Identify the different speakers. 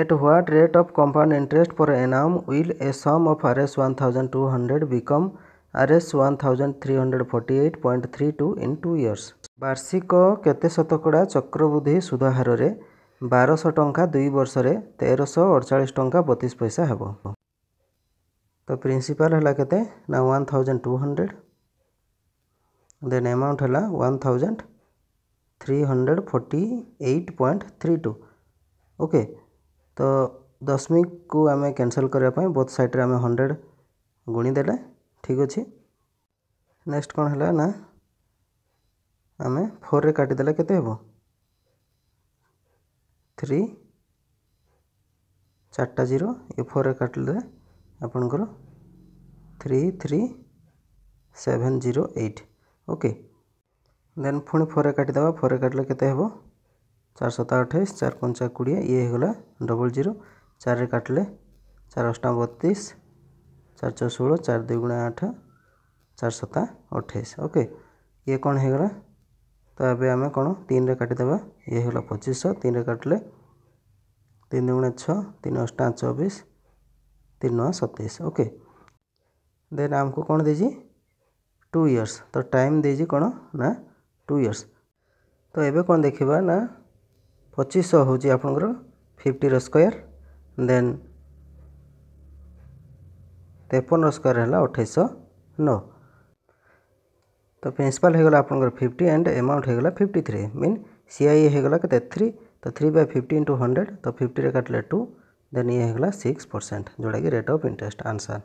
Speaker 1: At what rate of compound interest per annum will a sum of Rs 1200 become Rs 1348.32 in 2 years? ବାର୍ଷିକ କେତେ ଶତକଡ଼ା ଚକ୍ରବୃଦ୍ଧି ସୁଧ ହାରରେ ବାରଶହ ଟଙ୍କା ଦୁଇ ବର୍ଷରେ ତେରଶହ ଅଡ଼ଚାଳିଶ ଟଙ୍କା ବତିଶ ପଇସା ହେବ ତ ପ୍ରିନ୍ସିପାଲ୍ ହେଲା କେତେ ନା one thousand two hundred then amount ହେଲା one thousand three hundred forty eight point three two okay तो दशमिक को आम कैनसल करने बोथ सैड्रे आम हंड्रेड गुणीदे ठीक अच्छे नेक्स्ट कौन है ना आम फोर रे काटिदे के थ्री चार्टा जीरो ये फोर रे काटे आपणकर three three seven zero eight okay then पुणी फोर रे काटिदे फोर रे के चार शत अठाई चार पंचा कोड़े ये होगा डबल जीरो चारे काटले चार अठा बतीस चार छः षोल चार दुगुणा आठ चार शत अठाई ओके ये कौन हो गला तो अबे आम कौन तीन रे काटिदे ये होगा पचीस तीन रे काटले तीन दुगुणा छन अठा चौबीस तीन नौ सतैश ओके देन आमको कौन दे टू इयर्स तो टाइम दे कौन ना टू इयर्स तो ये कौन देखा ना ପଚିଶଶହ ହେଉଛି ଆପଣଙ୍କର ଫିଫ୍ଟିର ସ୍କୋୟାର୍ ଦେନ୍ ତେପନର ସ୍କୋୟାର୍ ହେଲା ଅଠେଇଶହ ନଅ ତ ପ୍ରିନ୍ସିପାଲ୍ ହୋଇଗଲା ଆପଣଙ୍କର ଫିଫ୍ଟି ଆଣ୍ଡ ଏମାଉଣ୍ଟ ହୋଇଗଲା ଫିଫ୍ଟି ଥ୍ରୀ ମିନ୍ ସିଆଇଏ ହୋଇଗଲା କେତେ ଥ୍ରୀ ତ three by fifty into hundred ତ ଫିଫ୍ଟିରେ କାଟିଲେ ଟୁ ଦେନ୍ ଇଏ ହୋଇଗଲା ସିକ୍ସ ପରସେଣ୍ଟ ଯେଉଁଟାକି ରେଟ୍ ଅଫ୍ ଇଣ୍ଟରେଷ୍ଟ ଆନ୍ସର୍